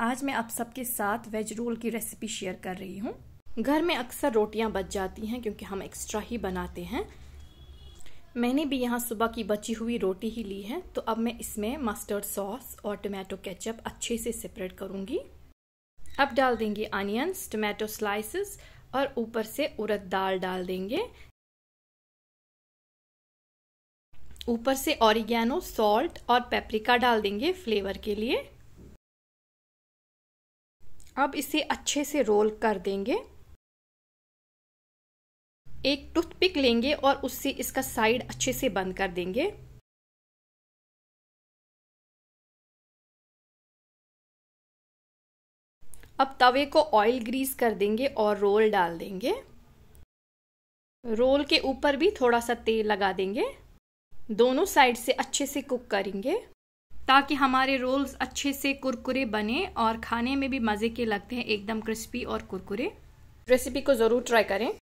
आज मैं आप सबके साथ वेज रोल की रेसिपी शेयर कर रही हूँ घर में अक्सर रोटियाँ बच जाती हैं क्योंकि हम एक्स्ट्रा ही बनाते हैं मैंने भी यहाँ सुबह की बची हुई रोटी ही ली है तो अब मैं इसमें मस्टर्ड सॉस और टोमेटो केचप अच्छे से सेपरेट करूँगी अब डाल देंगे अनियंस टोमेटो स्लाइसेस और ऊपर से उड़द दाल डाल देंगे ऊपर से ऑरिगेनो सॉल्ट और पेपरिका डाल देंगे फ्लेवर के लिए अब इसे अच्छे से रोल कर देंगे एक टूथपिक लेंगे और उससे इसका साइड अच्छे से बंद कर देंगे अब तवे को ऑयल ग्रीस कर देंगे और रोल डाल देंगे रोल के ऊपर भी थोड़ा सा तेल लगा देंगे दोनों साइड से अच्छे से कुक करेंगे ताकि हमारे रोल्स अच्छे से कुरकुरे बने और खाने में भी मज़े के लगते हैं एकदम क्रिस्पी और कुरकुरे रेसिपी को ज़रूर ट्राई करें